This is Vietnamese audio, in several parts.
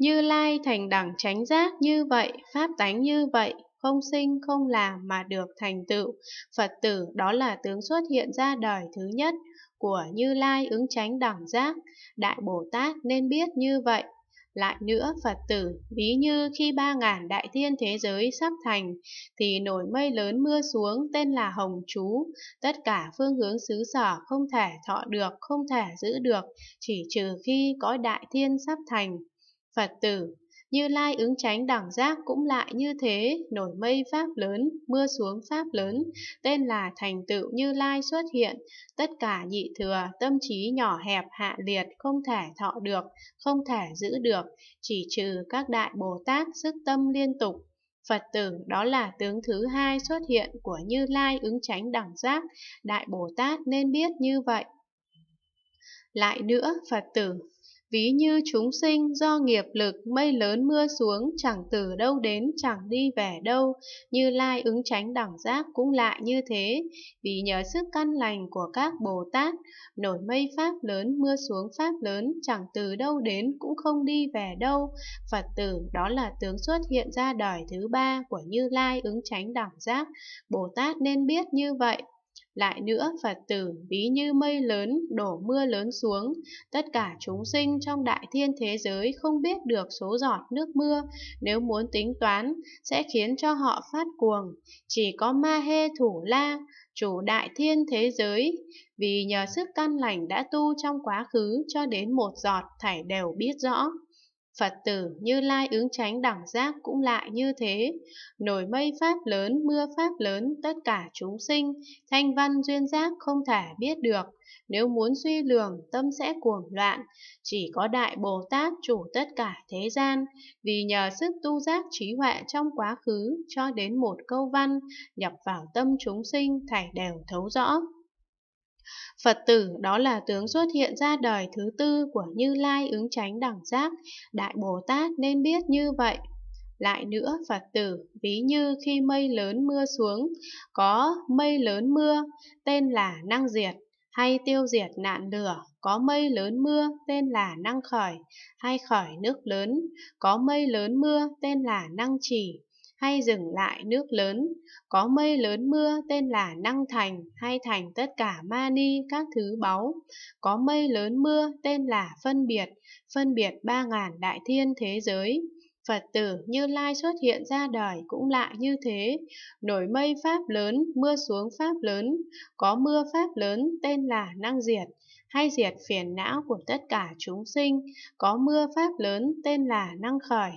Như Lai thành đẳng tránh giác như vậy, pháp tánh như vậy, không sinh không làm mà được thành tựu. Phật tử đó là tướng xuất hiện ra đời thứ nhất của Như Lai ứng tránh đẳng giác, Đại Bồ Tát nên biết như vậy. Lại nữa Phật tử, ví như khi ba ngàn đại thiên thế giới sắp thành, thì nổi mây lớn mưa xuống tên là Hồng Chú, tất cả phương hướng xứ sở không thể thọ được, không thể giữ được, chỉ trừ khi có đại thiên sắp thành. Phật tử, Như Lai ứng tránh đẳng giác cũng lại như thế, nổi mây pháp lớn, mưa xuống pháp lớn, tên là thành tựu Như Lai xuất hiện, tất cả nhị thừa, tâm trí nhỏ hẹp hạ liệt, không thể thọ được, không thể giữ được, chỉ trừ các đại Bồ Tát sức tâm liên tục, Phật tử đó là tướng thứ hai xuất hiện của Như Lai ứng tránh đẳng giác, Đại Bồ Tát nên biết như vậy. Lại nữa, Phật tử, ví như chúng sinh do nghiệp lực mây lớn mưa xuống chẳng từ đâu đến chẳng đi về đâu, như lai ứng tránh đẳng giác cũng lại như thế, vì nhờ sức căn lành của các Bồ Tát, nổi mây pháp lớn mưa xuống pháp lớn chẳng từ đâu đến cũng không đi về đâu, Phật tử đó là tướng xuất hiện ra đời thứ ba của như lai ứng tránh đẳng giác, Bồ Tát nên biết như vậy. Lại nữa, Phật tử ví như mây lớn, đổ mưa lớn xuống, tất cả chúng sinh trong đại thiên thế giới không biết được số giọt nước mưa, nếu muốn tính toán, sẽ khiến cho họ phát cuồng. Chỉ có Ma Hê Thủ La, chủ đại thiên thế giới, vì nhờ sức căn lành đã tu trong quá khứ cho đến một giọt thảy đều biết rõ. Phật tử như lai ứng tránh đẳng giác cũng lại như thế. Nổi mây pháp lớn, mưa pháp lớn, tất cả chúng sinh, thanh văn duyên giác không thể biết được. Nếu muốn suy lường, tâm sẽ cuồng loạn. Chỉ có Đại Bồ Tát chủ tất cả thế gian, vì nhờ sức tu giác trí huệ trong quá khứ cho đến một câu văn, nhập vào tâm chúng sinh thảy đều thấu rõ. Phật tử đó là tướng xuất hiện ra đời thứ tư của Như Lai ứng tránh đẳng giác, Đại Bồ Tát nên biết như vậy. Lại nữa, Phật tử, ví như khi mây lớn mưa xuống, có mây lớn mưa, tên là năng diệt, hay tiêu diệt nạn lửa, có mây lớn mưa, tên là năng khởi, hay khởi nước lớn, có mây lớn mưa, tên là năng chỉ, hay dừng lại nước lớn, có mây lớn mưa tên là năng thành hay thành tất cả mani các thứ báu, có mây lớn mưa tên là phân biệt, phân biệt ba ngàn đại thiên thế giới. Phật tử Như Lai xuất hiện ra đời cũng lại như thế, nổi mây pháp lớn, mưa xuống pháp lớn, có mưa pháp lớn tên là năng diệt, hay diệt phiền não của tất cả chúng sinh, có mưa pháp lớn tên là năng khởi,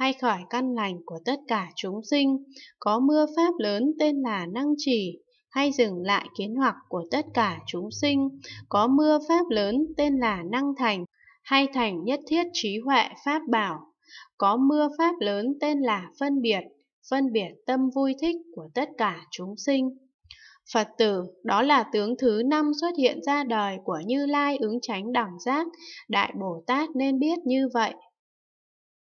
hay khỏi căn lành của tất cả chúng sinh, có mưa pháp lớn tên là năng chỉ, hay dừng lại kiến hoặc của tất cả chúng sinh, có mưa pháp lớn tên là năng thành, hay thành nhất thiết trí huệ pháp bảo, có mưa pháp lớn tên là phân biệt, phân biệt tâm vui thích của tất cả chúng sinh. Phật tử, đó là tướng thứ năm xuất hiện ra đời của Như Lai ứng tránh đẳng giác, Đại Bồ Tát nên biết như vậy.